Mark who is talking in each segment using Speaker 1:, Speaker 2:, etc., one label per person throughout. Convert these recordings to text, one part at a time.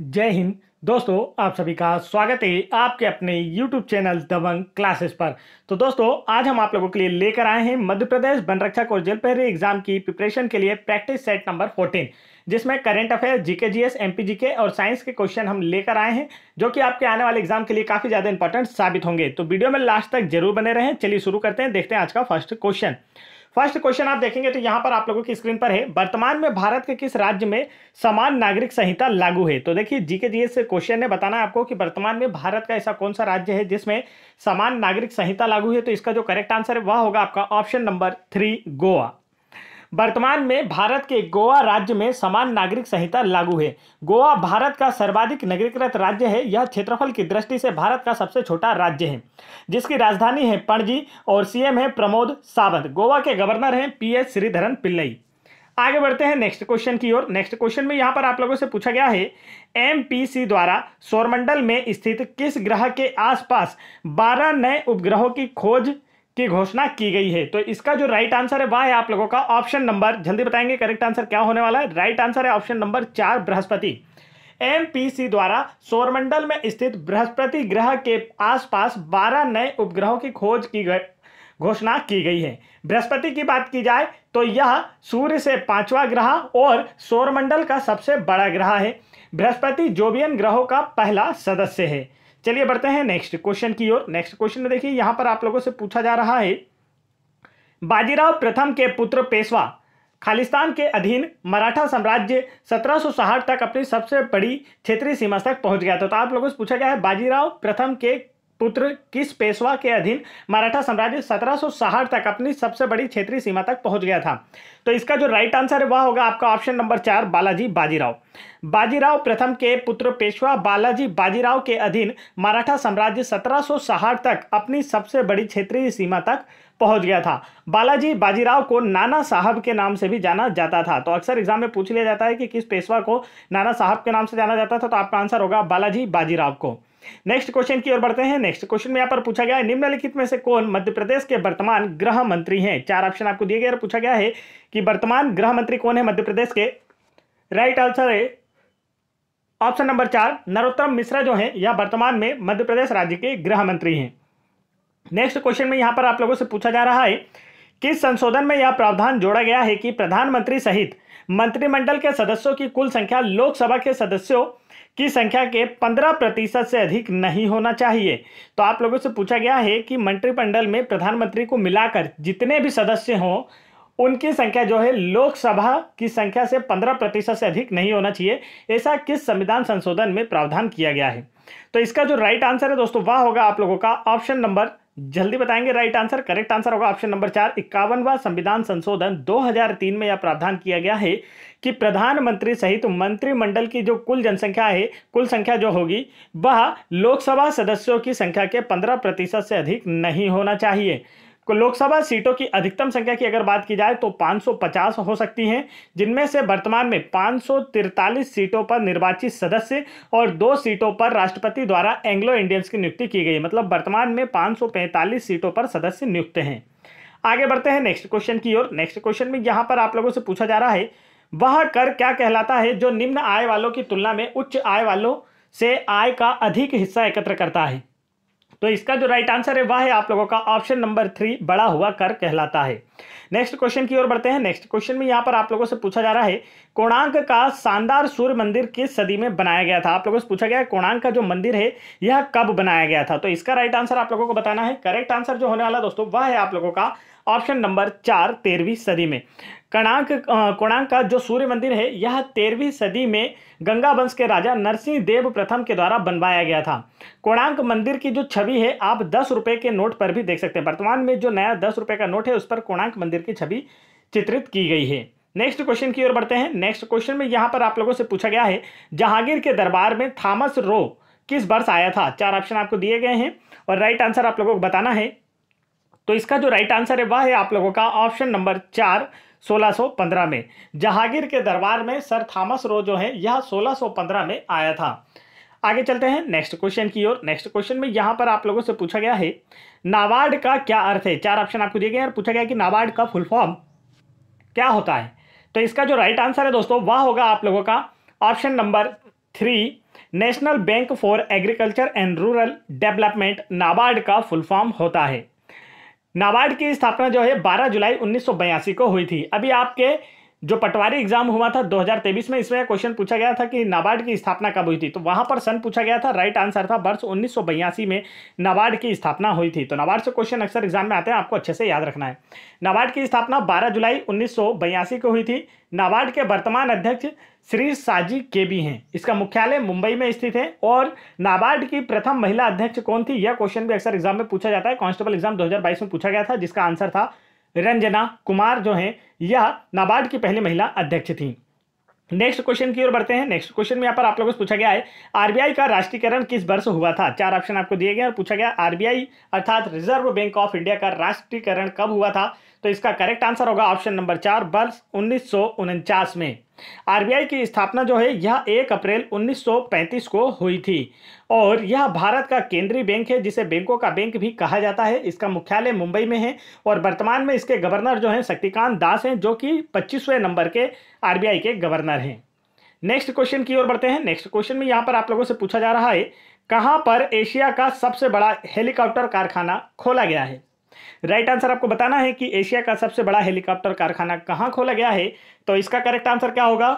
Speaker 1: जय हिंद दोस्तों आप सभी का स्वागत है आपके अपने YouTube चैनल दबंग क्लासेस पर तो दोस्तों आज हम आप लोगों के लिए लेकर आए हैं मध्य प्रदेश वन रक्षा और जेल एग्जाम की प्रिपरेशन के लिए प्रैक्टिस सेट नंबर 14 जिसमें current affair GK GS MP GK और साइंस के क्वेश्चन हम लेकर आए हैं जो कि आपके आने वाले एग्जाम के लिए काफी ज्यादा इंपॉर्टेंट साबित होंगे तो वीडियो में लास्ट तक जरूर बने रहें चलिए शुरू करते हैं देखते हैं आज का फर्स्ट क्वेश्चन फर्स्ट क्वेश्चन आप देखेंगे तो यहाँ पर आप लोगों की स्क्रीन पर है वर्तमान में भारत के किस राज्य में समान नागरिक संहिता लागू है तो देखिए जीके जीएस से क्वेश्चन ने बताना है आपको कि वर्तमान में भारत का ऐसा कौन सा राज्य है जिसमें समान नागरिक संहिता लागू है तो इसका जो करेक्ट आंसर है वह होगा आपका ऑप्शन नंबर थ्री गोवा वर्तमान में भारत के गोवा राज्य में समान नागरिक संहिता लागू है गोवा भारत का सर्वाधिक नगरीकृत राज्य है यह क्षेत्रफल की दृष्टि से भारत का सबसे छोटा राज्य है जिसकी राजधानी है पणजी और सीएम है प्रमोद सावंत गोवा के गवर्नर हैं पी श्रीधरन पिल्लई आगे बढ़ते हैं नेक्स्ट क्वेश्चन की ओर नेक्स्ट क्वेश्चन में यहाँ पर आप लोगों से पूछा गया है एम द्वारा सौरमंडल में स्थित किस ग्रह के आसपास बारह नए उपग्रहों की खोज की घोषणा की गई है तो इसका जो राइट आंसर है वह है आप लोगों का ऑप्शन नंबर जल्दी बताएंगे करेक्ट आंसर क्या होने वाला है राइट आंसर है ऑप्शन नंबर चार बृहस्पति एमपीसी द्वारा सौरमंडल में स्थित बृहस्पति ग्रह के आसपास 12 नए उपग्रहों की खोज की घोषणा की गई है बृहस्पति की बात की जाए तो यह सूर्य से पांचवा ग्रह और सौरमंडल का सबसे बड़ा ग्रह है बृहस्पति जोबियन ग्रहों का पहला सदस्य है चलिए बढ़ते हैं नेक्स्ट क्वेश्चन की ओर नेक्स्ट क्वेश्चन में देखिए यहां पर आप लोगों से पूछा जा रहा है बाजीराव प्रथम के पुत्र पेशवा खालिस्तान के अधीन मराठा साम्राज्य सत्रह तक अपनी सबसे बड़ी क्षेत्रीय सीमा तक पहुंच गया था तो आप लोगों से पूछा गया है बाजीराव प्रथम के पुत्र किस पेशवा के अधीन मराठा साम्राज्य सत्रह तक अपनी सबसे बड़ी क्षेत्रीय सीमा तक पहुंच गया था तो इसका जो राइट आंसर है वह होगा आपका ऑप्शन नंबर चार बालाजी बाजीराव बाजीराव प्रथम के पुत्र पेशवा बालाजी बाजीराव के अधीन मराठा साम्राज्य सत्रह तक अपनी सबसे बड़ी क्षेत्रीय सीमा तक पहुंच गया था बालाजी बाजीराव को नाना साहब के नाम से भी जाना जाता था तो अक्सर एग्जाम में पूछ लिया जाता है कि किस पेशवा को नाना साहब के नाम से जाना जाता था तो आपका आंसर होगा बालाजी बाजीराव को नेक्स्ट क्वेश्चन की ओर बढ़ते हैं नेक्स्ट क्वेश्चन में यहाँ पर पूछा गया है निम्नलिखित में से कौन मध्य प्रदेश के वर्तमान गृह मंत्री हैं चार ऑप्शन आपको दिए गए और पूछा गया है कि वर्तमान गृह मंत्री कौन है मध्य प्रदेश के राइट आंसर है ऑप्शन नंबर चार नरोत्तम मिश्रा जो है यह वर्तमान में मध्य प्रदेश राज्य के गृह मंत्री हैं नेक्स्ट क्वेश्चन में यहाँ पर आप लोगों से पूछा जा रहा है किस संशोधन में यह प्रावधान जोड़ा गया है कि प्रधानमंत्री सहित मंत्रिमंडल के सदस्यों की कुल संख्या लोकसभा के सदस्यों की संख्या के 15 प्रतिशत से अधिक नहीं होना चाहिए तो आप लोगों से पूछा गया है कि मंत्रिमंडल में प्रधानमंत्री को मिलाकर जितने भी सदस्य हों उनकी संख्या जो है लोकसभा की संख्या से 15 प्रतिशत से अधिक नहीं होना चाहिए ऐसा किस संविधान संशोधन में प्रावधान किया गया है तो इसका जो राइट आंसर है दोस्तों वह होगा आप लोगों का ऑप्शन नंबर जल्दी बताएंगे राइट आंसर करेक्ट आंसर होगा ऑप्शन नंबर चार इक्यावनवा संविधान संशोधन 2003 में यह प्रावधान किया गया है कि प्रधानमंत्री सहित तो मंत्रिमंडल की जो कुल जनसंख्या है कुल संख्या जो होगी वह लोकसभा सदस्यों की संख्या के 15 प्रतिशत से अधिक नहीं होना चाहिए लोकसभा सीटों की अधिकतम संख्या की अगर बात की जाए तो 550 हो सकती हैं जिनमें से वर्तमान में 543 सीटों पर निर्वाचित सदस्य और दो सीटों पर राष्ट्रपति द्वारा एंग्लो इंडियंस की नियुक्ति की गई मतलब वर्तमान में 545 सीटों पर सदस्य नियुक्त हैं आगे बढ़ते हैं नेक्स्ट क्वेश्चन की ओर नेक्स्ट क्वेश्चन में यहाँ पर आप लोगों से पूछा जा रहा है वह कर क्या कहलाता है जो निम्न आय वालों की तुलना में उच्च आय वालों से आय का अधिक हिस्सा एकत्र करता है तो इसका जो राइट आंसर है वह है आप लोगों का ऑप्शन नंबर थ्री बड़ा हुआ कर कहलाता है नेक्स्ट क्वेश्चन की ओर बढ़ते हैं नेक्स्ट क्वेश्चन में यहाँ पर आप लोगों से पूछा जा रहा है कोणार्क का शानदार सूर्य मंदिर किस सदी में बनाया गया था आप लोगों से पूछा गया है कोणार्क का जो मंदिर है यह कब बनाया गया था तो इसका राइट आंसर आप लोगों को बताना है करेक्ट आंसर जो होने वाला दोस्तों वह है आप लोगों का ऑप्शन नंबर चार तेरहवीं सदी में कणाक कोणाक का जो सूर्य मंदिर है यह तेरहवीं सदी में गंगा वंश के राजा नरसिंह देव प्रथम के द्वारा बनवाया गया था कोणाक मंदिर की जो छवि है आप दस रुपये के नोट पर भी देख सकते हैं वर्तमान में जो नया दस रुपये का नोट है उस पर कोणाक मंदिर की छवि चित्रित की गई है नेक्स्ट क्वेश्चन की ओर बढ़ते हैं नेक्स्ट क्वेश्चन में यहाँ पर आप लोगों से पूछा गया है जहांगीर के दरबार में थामस रो किस वर्ष आया था चार ऑप्शन आपको दिए गए हैं और राइट आंसर आप लोगों को बताना है तो इसका जो राइट आंसर है वह है आप लोगों का ऑप्शन नंबर चार 1615 में जहांगीर के दरबार में सर थॉमस रो जो है यह 1615 में आया था आगे चलते हैं नेक्स्ट क्वेश्चन की ओर नेक्स्ट क्वेश्चन में यहाँ पर आप लोगों से पूछा गया है नाबार्ड का क्या अर्थ है चार ऑप्शन आपको दिए गए और पूछा गया कि नाबार्ड का फुल फॉर्म क्या होता है तो इसका जो राइट आंसर है दोस्तों वह होगा आप लोगों का option number three national bank for agriculture and rural development NABARD का फुल फॉर्म होता है नाबार्ड की स्थापना जो है 12 जुलाई उन्नीस को हुई थी अभी आपके जो पटवारी एग्जाम हुआ था 2023 में इसमें क्वेश्चन पूछा गया था कि नाबार्ड की स्थापना कब हुई थी तो वहां पर सन पूछा गया था राइट आंसर था वर्ष उन्नीस में नाबार्ड की स्थापना हुई थी तो नाबार्ड से क्वेश्चन अक्सर एग्जाम में आते हैं आपको अच्छे से याद रखना है नाबार्ड की स्थापना बारह जुलाई उन्नीस को हुई थी नाबार्ड के वर्तमान अध्यक्ष श्री साजी के भी हैं इसका मुख्यालय मुंबई में स्थित है और नाबार्ड की प्रथम महिला अध्यक्ष कौन थी यह क्वेश्चन भी अक्सर एग्जाम में पूछा जाता है कांस्टेबल एग्जाम 2022 में पूछा गया था जिसका आंसर था रंजना कुमार जो हैं यह नाबार्ड की पहली महिला अध्यक्ष थी नेक्स्ट क्वेश्चन की ओर बढ़ते हैं नेक्स्ट क्वेश्चन में यहाँ पर आप लोगों से पूछा गया है आरबीआई का राष्ट्रीयकरण किस वर्ष हुआ था चार ऑप्शन आपको दिए गए और पूछा गया आरबीआई अर्थात रिजर्व बैंक ऑफ इंडिया का राष्ट्रीयकरण कब हुआ था तो इसका करेक्ट आंसर होगा ऑप्शन नंबर चार वर्ष उन्नीस में आरबीआई की स्थापना जो है यह 1 अप्रैल 1935 को हुई थी और यह भारत का केंद्रीय बैंक है जिसे बैंकों का बैंक भी कहा जाता है इसका मुख्यालय मुंबई में है और वर्तमान में इसके गवर्नर जो हैं शक्तिकांत दास हैं जो कि पच्चीसवें नंबर के आरबीआई के गवर्नर हैं नेक्स्ट क्वेश्चन की ओर बढ़ते हैं नेक्स्ट क्वेश्चन में यहाँ पर आप लोगों से पूछा जा रहा है कहाँ पर एशिया का सबसे बड़ा हेलीकॉप्टर कारखाना खोला गया है राइट आंसर आपको बताना है कि एशिया का सबसे बड़ा हेलीकॉप्टर कारखाना कहां खोला गया है तो इसका करेक्ट आंसर क्या होगा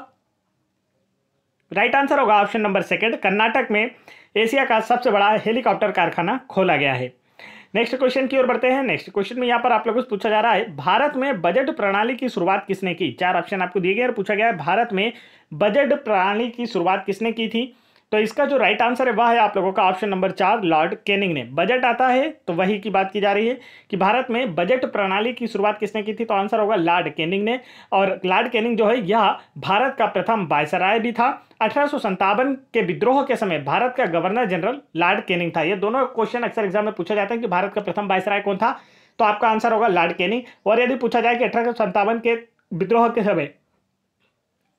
Speaker 1: राइट आंसर होगा ऑप्शन नंबर सेकेंड कर्नाटक में एशिया का सबसे बड़ा हेलीकॉप्टर कारखाना खोला गया है नेक्स्ट क्वेश्चन की ओर बढ़ते हैं नेक्स्ट क्वेश्चन में यहाँ पर आप लोगों से पूछा जा रहा है भारत में बजट प्रणाली की शुरुआत किसने की चार ऑप्शन आपको दिए गए और पूछा गया है भारत में बजट प्रणाली की शुरुआत किसने की थी तो इसका जो राइट आंसर है वह है आप लोगों का ऑप्शन नंबर चार लॉर्ड केनिंग ने बजट आता है तो वही की बात की जा रही है कि भारत में बजट प्रणाली की शुरुआत किसने की थी तो आंसर होगा लॉर्ड केनिंग ने और लॉर्ड केनिंग जो है यह भारत का प्रथम बायसराय भी था अठारह के विद्रोह के समय भारत का गवर्नर जनरल लॉर्ड केनिंग था यह दोनों क्वेश्चन अक्सर एग्जाम में पूछा जाता है कि भारत का प्रथम बायसराय कौन था तो आपका आंसर होगा लॉर्ड केनिंग और यदि पूछा जाए कि अठारह के विद्रोह के समय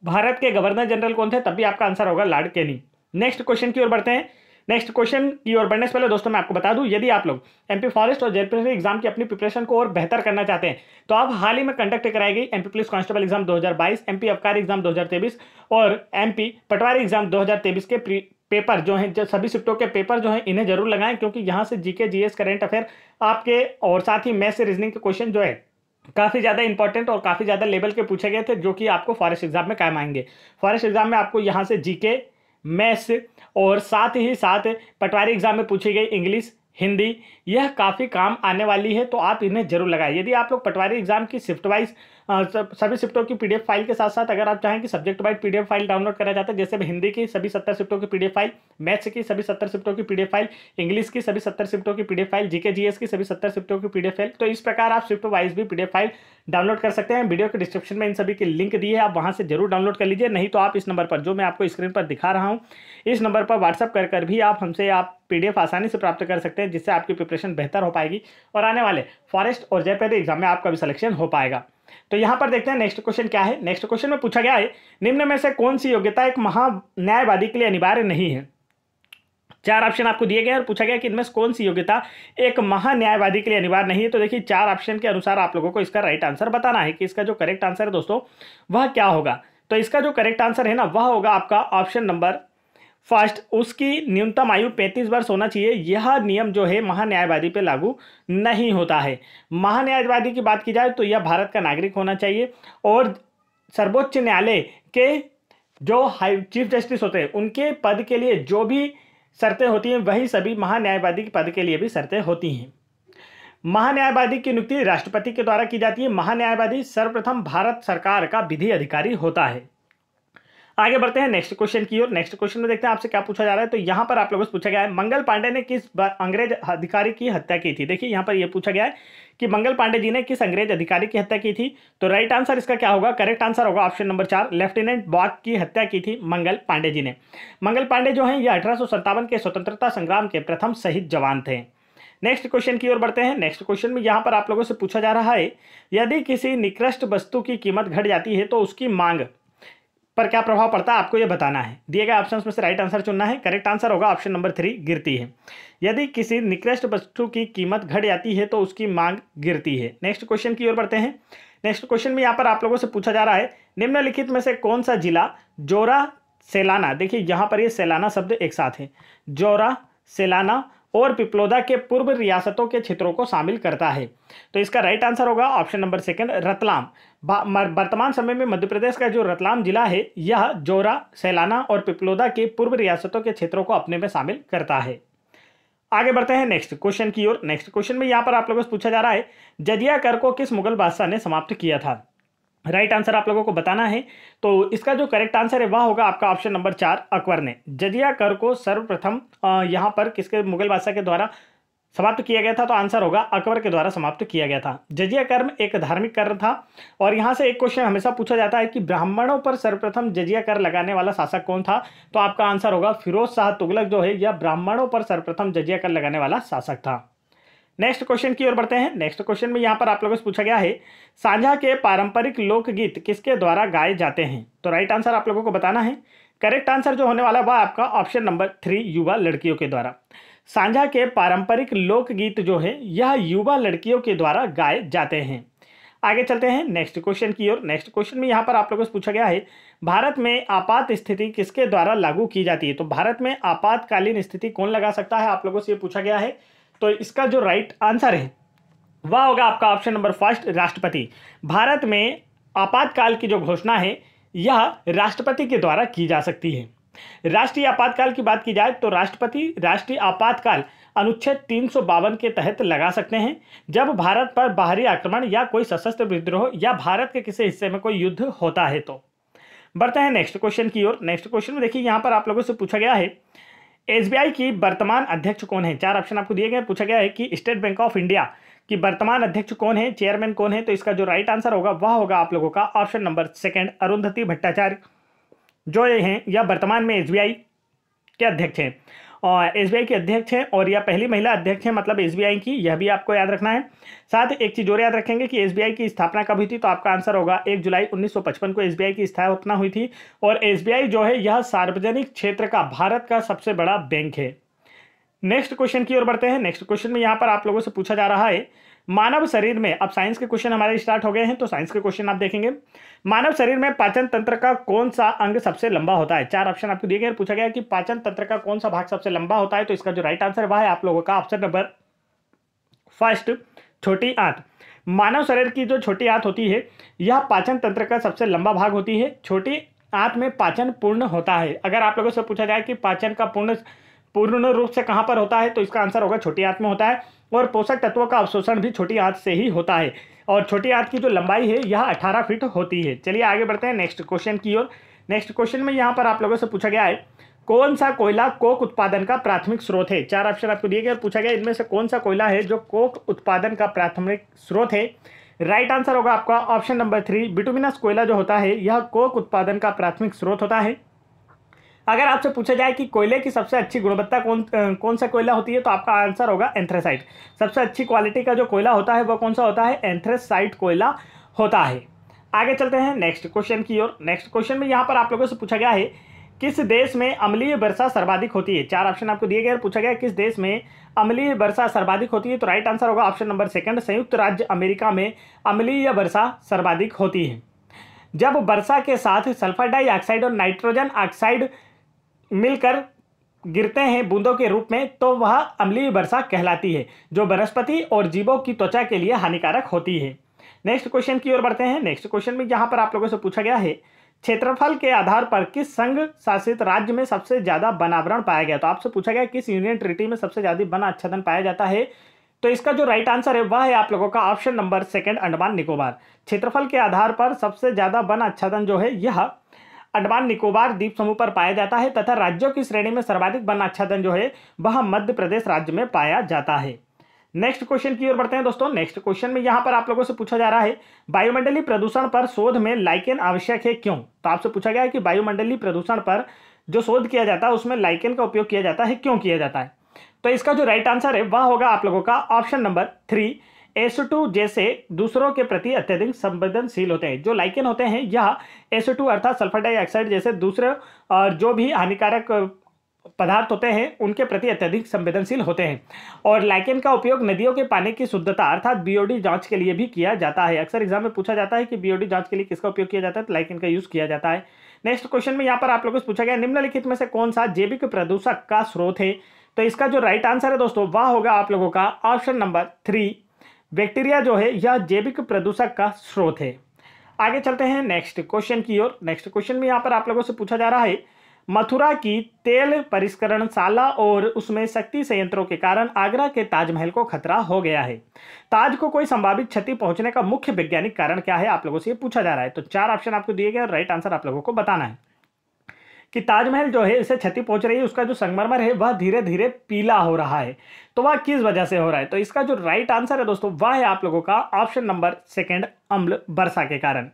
Speaker 1: भारत के गवर्नर जनरल कौन थे तब भी आपका आंसर होगा लॉर्ड केनिंग नेक्स्ट क्वेश्चन की ओर बढ़ते हैं नेक्स्ट क्वेश्चन की ओर बढ़ने से पहले दोस्तों मैं आपको बता दूं यदि आप लोग एमपी फॉरेस्ट और जयपुर एग्जाम की अपनी प्रिपरेशन को और बेहतर करना चाहते हैं तो आप हाल ही में कंडक्ट कराई गई MP police constable exam 2022 MP अबकारी एग्जाम 2023 और एमपी पटवारी एग्जाम 2023 के पेपर जो जो सभी शिफ्टों के पेपर जो है इन्हें जरूर लगाएं क्योंकि यहाँ से जीके जीएस करेंट अफेयर आपके और साथ ही मैथ से रीजनिंग के क्वेश्चन जो है काफ़ी ज़्यादा इंपॉर्टेंट और काफ़ी ज़्यादा लेवल के पूछे गए थे जो कि आपको फॉरेस्ट एग्जाम में काम आएंगे फॉरेस्ट एग्जाम में आपको यहाँ से जीके मैथ्स और साथ ही साथ पटवारी एग्जाम में पूछी गई इंग्लिश हिंदी यह काफ़ी काम आने वाली है तो आप इन्हें जरूर लगाएं यदि आप लोग पटवारी एग्जाम की शिफ्ट वाइज सभी शिफ्टों की पीडीएफ फाइल के साथ साथ अगर आप चाहें कि subject wise PDF file download करा जाता है जैसे हिंदी की सभी सत्तर शिफ्टों की पीडीएफ फाइल मैथ्स की सभी सत्तर शिफ्टों की पीडीएफ फाइल इंग्लिश की सभी सत्तर शिफ्टों की पीडीएफ फाइल जीके जीएस की सभी सत्तर शिफ्टों की पीडीएफ फाइल तो इस प्रकार आप शिफ्ट वाइज भी पीडीएफ फाइल डाउनलोड कर सकते हैं वीडियो के डिस्क्रिप्शन में इन सभी की लिंक दी है आप वहाँ से जरूर डाउनलोड कर लीजिए नहीं तो आप इस नंबर पर जो मैं आपको स्क्रीन पर दिखा रहा हूँ इस नंबर पर व्हाट्सअप कर कर भी आप हमसे आप पीडीएफ आसानी से प्राप्त कर सकते हैं जिससे आपकी प्रिपरेशन बेहतर हो पाएगी और आने वाले फॉरेस्ट और जयपेद एग्जाम में आपका भी सिलेक्शन हो पाएगा तो यहाँ पर देखते हैं नेक्स्ट क्वेश्चन क्या है नेक्स्ट क्वेश्चन में पूछा गया है निम्न में से कौन सी योग्यता एक महा न्यायवादी के लिए अनिवार्य नहीं है चार ऑप्शन आपको दिए गए और पूछा गया कि इनमें से कौन सी योग्यता एक महान्यायवादी के लिए अनिवार्य नहीं है तो देखिए चार ऑप्शन के अनुसार आप लोगों को इसका राइट आंसर बताना है कि इसका जो करेक्ट आंसर है दोस्तों वह क्या होगा तो इसका जो करेक्ट आंसर है ना वह होगा आपका ऑप्शन नंबर फर्स्ट उसकी न्यूनतम आयु 35 वर्ष होना चाहिए यह नियम जो है महान्यायवादी पर लागू नहीं होता है महान्यायवादी की बात की जाए तो यह भारत का नागरिक होना चाहिए और सर्वोच्च न्यायालय के जो हाई चीफ जस्टिस होते हैं उनके पद के लिए जो भी शर्तें होती हैं वही सभी महान्यायवादी के पद के लिए भी शर्तें होती हैं महान्यायवादी की नियुक्ति राष्ट्रपति के द्वारा की जाती है महान्यायवादी सर्वप्रथम भारत सरकार का विधि अधिकारी होता है आगे बढ़ते हैं नेक्स्ट क्वेश्चन की ओर नेक्स्ट क्वेश्चन में देखते हैं आपसे क्या पूछा जा रहा है तो यहाँ पर आप लोगों से पूछा गया है मंगल पांडे ने किस अंग्रेज अधिकारी की हत्या की थी देखिए यहाँ पर यह पूछा गया है कि मंगल पांडे जी ने किस अंग्रेज अधिकारी की हत्या की थी तो राइट आंसर इसका क्या होगा करेक्ट आंसर होगा ऑप्शन नंबर चार लेफ्टिनेंट बॉक की हत्या की थी मंगल पांडे जी ने मंगल पांडे जो हैं ये अठारह के स्वतंत्रता संग्राम के प्रथम शहीद जवान थे नेक्स्ट क्वेश्चन की ओर बढ़ते हैं नेक्स्ट क्वेश्चन में यहाँ पर आप लोगों से पूछा जा रहा है यदि किसी निकृष्ट वस्तु की कीमत घट जाती है तो उसकी मांग पर क्या प्रभाव पड़ता है आपको यह बताना है दिए गए ऑप्शन में से राइट आंसर चुनना है करेक्ट आंसर होगा ऑप्शन नंबर थ्री गिरती है यदि किसी निकृष्ट वस्तु की कीमत घट जाती है तो उसकी मांग गिरती है नेक्स्ट क्वेश्चन की ओर बढ़ते हैं नेक्स्ट क्वेश्चन में यहाँ पर आप लोगों से पूछा जा रहा है निम्नलिखित में से कौन सा जिला जोरा सेलाना देखिए यहाँ पर ये सेलाना शब्द एक साथ है जोरा सेलाना और पिपलोदा के पूर्व रियासतों के क्षेत्रों को शामिल करता है तो इसका राइट आंसर होगा ऑप्शन नंबर सेकंड रतलाम वर्तमान समय में मध्य प्रदेश का जो रतलाम जिला है यह जोरा सैलाना और पिपलोदा के पूर्व रियासतों के क्षेत्रों को अपने में शामिल करता है आगे बढ़ते हैं नेक्स्ट क्वेश्चन की ओर नेक्स्ट क्वेश्चन में यहाँ पर आप लोगों से पूछा जा रहा है जजिया कर को किस मुगल बादशाह ने समाप्त किया था राइट आंसर आप लोगों को बताना है तो इसका जो करेक्ट आंसर है वह होगा आपका ऑप्शन नंबर चार अकबर ने जजिया कर को सर्वप्रथम यहाँ पर किसके मुगल बादशाह के द्वारा समाप्त किया गया था तो आंसर होगा अकबर के द्वारा समाप्त किया गया था जजिया कर्म एक धार्मिक कर्म था और यहाँ से एक क्वेश्चन हमेशा पूछा जाता है कि ब्राह्मणों पर सर्वप्रथम जजिया कर लगाने वाला शासक कौन था तो आपका आंसर होगा फिरोज शाह तुगलक जो है यह ब्राह्मणों पर सर्वप्रथम जजिया कर लगाने वाला शासक था नेक्स्ट क्वेश्चन की ओर बढ़ते हैं नेक्स्ट क्वेश्चन में यहाँ पर आप लोगों से पूछा गया है सांझा के पारंपरिक लोकगीत किसके द्वारा गाए जाते हैं तो राइट आंसर आप लोगों को बताना है करेक्ट आंसर जो होने वाला है वह आपका ऑप्शन नंबर थ्री युवा लड़कियों के द्वारा सांझा के पारंपरिक लोकगीत जो है यह युवा लड़कियों के द्वारा गाए जाते हैं आगे चलते हैं नेक्स्ट क्वेश्चन की ओर नेक्स्ट क्वेश्चन में यहाँ पर आप लोगों से पूछा गया है भारत में आपात स्थिति किसके द्वारा लागू की जाती है तो भारत में आपातकालीन स्थिति कौन लगा सकता है आप लोगों से ये पूछा गया है तो इसका जो राइट आंसर है वह होगा आपका ऑप्शन नंबर फर्स्ट राष्ट्रपति भारत में आपातकाल की जो घोषणा है यह राष्ट्रपति के द्वारा की जा सकती है राष्ट्रीय आपातकाल की बात की जाए तो राष्ट्रपति राष्ट्रीय आपातकाल अनुच्छेद तीन के तहत लगा सकते हैं जब भारत पर बाहरी आक्रमण या कोई सशस्त्र विद्रोह या भारत के किसी हिस्से में कोई युद्ध होता है तो बढ़ते हैं नेक्स्ट क्वेश्चन की ओर नेक्स्ट क्वेश्चन में देखिए यहां पर आप लोगों से पूछा गया है एसबीआई की वर्तमान अध्यक्ष कौन है चार ऑप्शन आपको दिए गए पूछा गया है कि स्टेट बैंक ऑफ इंडिया कि वर्तमान अध्यक्ष कौन है चेयरमैन कौन है तो इसका जो राइट आंसर होगा वह होगा आप लोगों का option number second Arundhati Bhattacharya जो ये हैं या वर्तमान में एसबीआई के अध्यक्ष हैं एस की अध्यक्ष हैं और यह पहली महिला अध्यक्ष हैं मतलब एस की यह भी आपको याद रखना है साथ एक चीज़ और याद रखेंगे कि एस की स्थापना कब हुई थी तो आपका आंसर होगा एक जुलाई उन्नीस को एस की स्थापना हुई थी और एस जो है यह सार्वजनिक क्षेत्र का भारत का सबसे बड़ा बैंक है नेक्स्ट क्वेश्चन की ओर बढ़ते हैं नेक्स्ट क्वेश्चन में यहाँ पर आप लोगों से पूछा जा रहा है मानव शरीर में अब साइंस के क्वेश्चन हमारे स्टार्ट हो गए हैं तो साइंस के क्वेश्चन आप देखेंगे मानव शरीर में पाचन तंत्र का कौन सा अंग सबसे लंबा होता है चार ऑप्शन आपको दिए गए पूछा गया कि पाचन तंत्र का कौन सा भाग सबसे लंबा होता है तो इसका जो राइट आंसर वह है आप लोगों का ऑप्शन नंबर फर्स्ट छोटी आंत मानव शरीर की जो छोटी आंत होती है यह पाचन तंत्र का सबसे लंबा भाग होती है छोटी आंत में पाचन पूर्ण होता है अगर आप लोगों से पूछा जाए कि पाचन का पूर्ण पूर्ण रूप से कहाँ पर होता है तो इसका आंसर होगा छोटी आंत में होता है और पोषक तत्वों का अवशोषण भी छोटी आंत से ही होता है और छोटी आंत की जो लंबाई है यह 18 फीट होती है चलिए आगे बढ़ते हैं नेक्स्ट क्वेश्चन की ओर नेक्स्ट क्वेश्चन में यहाँ पर आप लोगों से पूछा गया है कौन सा कोयला कोक उत्पादन का प्राथमिक स्रोत है चार ऑप्शन आपको दिए गए पूछा गया इनमें से कौन सा कोयला है जो कोक उत्पादन का प्राथमिक स्रोत है राइट आंसर होगा आपका ऑप्शन नंबर थ्री बिटुमिनस कोयला जो होता है यह कोक उत्पादन का प्राथमिक स्रोत होता है अगर आपसे पूछा जाए कि कोयले की सबसे अच्छी गुणवत्ता कौन कौन सा कोयला होती है तो आपका आंसर होगा एंथ्रेसाइट सबसे अच्छी क्वालिटी का जो कोयला होता है वह कौन सा होता है एंथ्रेसाइट कोयला होता है आगे चलते हैं नेक्स्ट क्वेश्चन की ओर नेक्स्ट क्वेश्चन में यहाँ पर आप लोगों से पूछा गया है किस देश में अमलीय वर्षा सर्वाधिक होती है चार ऑप्शन आपको दिए गए पूछा गया किस देश में अमलीय वर्षा सर्वाधिक होती है तो राइट आंसर होगा ऑप्शन नंबर सेकंड संयुक्त राज्य अमेरिका में अमलीय वर्षा सर्वाधिक होती है जब वर्षा के साथ सल्फर डाइऑक्साइड और नाइट्रोजन ऑक्साइड मिलकर गिरते हैं बूंदों के रूप में तो वह अम्लीय वर्षा कहलाती है जो वनस्पति और जीवों की त्वचा के लिए हानिकारक होती है नेक्स्ट क्वेश्चन की ओर बढ़ते हैं नेक्स्ट क्वेश्चन में यहाँ पर आप लोगों से पूछा गया है क्षेत्रफल के आधार पर किस संघ शासित राज्य में सबसे ज्यादा वनावरण पाया गया तो आपसे पूछा गया किस यूनियन ट्रिटी में सबसे ज्यादा वन अच्छादन पाया जाता है तो इसका जो राइट आंसर है वह है आप लोगों का option number second Andaman Nicobar क्षेत्रफल के आधार पर सबसे ज्यादा वन अच्छादन जो है यह अंडमान निकोबार द्वीप समूह पर पाया जाता है तथा राज्यों की श्रेणी में सर्वाधिक वन आच्छादन जो है वह मध्य प्रदेश राज्य में पाया जाता है नेक्स्ट क्वेश्चन की ओर बढ़ते हैं दोस्तों नेक्स्ट क्वेश्चन में यहाँ पर आप लोगों से पूछा जा रहा है वायुमंडलीय प्रदूषण पर शोध में लाइकेन आवश्यक है क्यों तो आपसे पूछा गया है कि वायुमंडलीय प्रदूषण पर जो शोध किया जाता है उसमें लाइकेन का उपयोग किया जाता है क्यों किया जाता है तो इसका जो राइट आंसर है वह होगा आप लोगों का ऑप्शन नंबर थ्री टू जैसे दूसरों के प्रति अत्यधिक संवेदनशील होते हैं जो लाइकेन होते हैं यह टू अर्थात सल्फर डाइऑक्साइड जैसे दूसरे और जो भी हानिकारक पदार्थ होते हैं उनके प्रति अत्यधिक संवेदनशील होते हैं और लाइकेन का उपयोग नदियों के पानी की शुद्धता अर्थात बीओडी जांच के लिए भी किया जाता है अक्सर एग्जाम में पूछा जाता है कि बीओडी जांच के लिए किसका उपयोग किया जाता है तो लाइकेन का यूज किया जाता है नेक्स्ट क्वेश्चन में यहाँ पर आप लोगों से पूछा गया निम्नलिखित में से कौन सा जैविक प्रदूषक का स्रोत है तो इसका जो राइट आंसर है दोस्तों वह होगा आप लोगों का ऑप्शन नंबर थ्री बैक्टीरिया जो है यह जैविक प्रदूषक का स्रोत है आगे चलते हैं नेक्स्ट क्वेश्चन की ओर नेक्स्ट क्वेश्चन में यहाँ पर आप लोगों से पूछा जा रहा है मथुरा की तेल परिष्करण शाला और उसमें शक्ति संयंत्रों के कारण आगरा के ताजमहल को खतरा हो गया है ताज को कोई संभावित क्षति पहुंचने का मुख्य वैज्ञानिक कारण क्या है आप लोगों से ये पूछा जा रहा है तो चार ऑप्शन आपको दिए गए राइट आंसर आप लोगों को बताना है कि ताजमहल जो है इसे क्षति पहुंच रही है उसका जो संगमरमर है वह धीरे धीरे पीला हो रहा है तो वह किस वजह से हो रहा है तो इसका जो राइट आंसर है दोस्तों वह है आप लोगों का ऑप्शन नंबर सेकेंड अम्ल वर्षा के कारण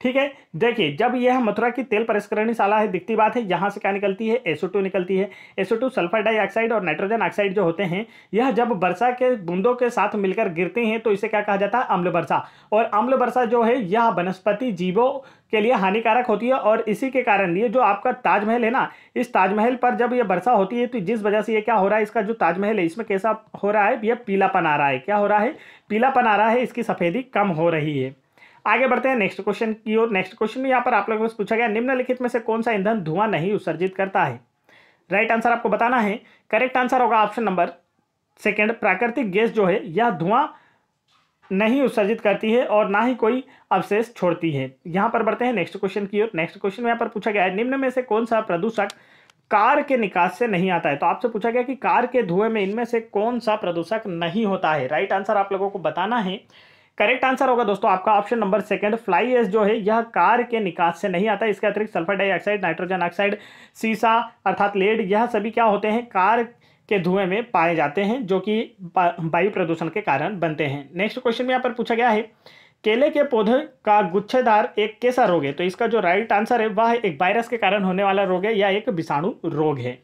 Speaker 1: ठीक है देखिए जब यह मथुरा की तेल परिष्करणशाला है दिखती बात है यहाँ से क्या निकलती है एसो निकलती है एसो सल्फर डाइऑक्साइड और नाइट्रोजन ऑक्साइड जो होते हैं यह जब वर्षा के बूंदों के साथ मिलकर गिरते हैं तो इसे क्या कहा जाता है अम्ल वर्षा और अम्ल वर्षा जो है यह वनस्पति जीवों के लिए हानिकारक होती है और इसी के कारण ये जो आपका ताजमहल है ना इस ताजमहल पर जब ये वर्षा होती है तो जिस वजह से ये क्या हो रहा है इसका जो ताजमहल है इसमें कैसा हो रहा है यह पीलापन आ रहा है क्या हो रहा है पीलापन आ रहा है इसकी सफ़ेदी कम हो रही है आगे बढ़ते हैं नेक्स्ट क्वेश्चन की ओर नेक्स्ट क्वेश्चन में यहाँ पर आप लोगों से पूछा गया निम्नलिखित में से कौन सा ईंधन धुआं नहीं उत्सर्जित करता है राइट right आंसर आपको बताना है करेक्ट आंसर होगा ऑप्शन नंबर सेकेंड प्राकृतिक गैस जो है यह धुआं नहीं उत्सर्जित करती है और ना ही कोई अवशेष छोड़ती है यहाँ पर बढ़ते हैं नेक्स्ट क्वेश्चन की ओर नेक्स्ट क्वेश्चन में यहाँ पर पूछा गया है निम्न में से कौन सा प्रदूषक कार के निकास से नहीं आता है तो आपसे पूछा गया कि कार के धुएं में इनमें से कौन सा प्रदूषक नहीं होता है राइट right आंसर आप लोगों को बताना है करेक्ट आंसर होगा दोस्तों आपका option number second fly ash जो है यह कार के निकास से नहीं आता इसके अतिरिक्त सल्फर डाइऑक्साइड नाइट्रोजन ऑक्साइड सीसा अर्थात लेड यह सभी क्या होते हैं कार के धुएं में पाए जाते हैं जो कि वायु प्रदूषण के कारण बनते हैं नेक्स्ट क्वेश्चन में यहाँ पर पूछा गया है केले के पौधे का गुच्छेदार एक कैसा रोग है तो इसका जो राइट आंसर है वह एक वायरस के कारण होने वाला रोग है या एक विषाणु रोग है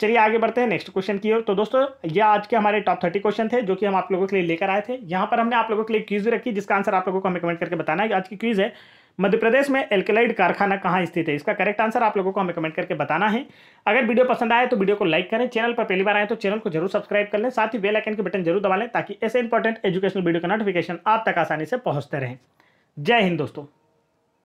Speaker 1: चलिए आगे बढ़ते हैं नेक्स्ट क्वेश्चन की ओर तो दोस्तों ये आज के हमारे टॉप थर्टी क्वेश्चन थे जो कि हम आप लोगों के लिए लेकर आए थे यहाँ पर हमने आप लोगों के लिए क्यूज रखी जिसका आंसर आप लोगों को हमें कमेंट करके बताना है आज की क्यूज है मध्य प्रदेश में एल्केलाइड कारखाना कहाँ स्थित है इसका करेक्ट आंसर आप लोगों को हमें कमेंट करके बताना है अगर वीडियो पसंद आए तो वीडियो को लाइक करें चैनल पर पहली बार आए तो चैनल को जरूर सब्सक्राइब कर लें साथ ही बेल आइकन के बटन जरूर दबा लें ताकि ऐसे इंपॉर्टेंट एजुकेशनल वीडियो का नोटिफिकेशन आप तक आसानी से पहुंचते रहें जय हिंद दोस्तों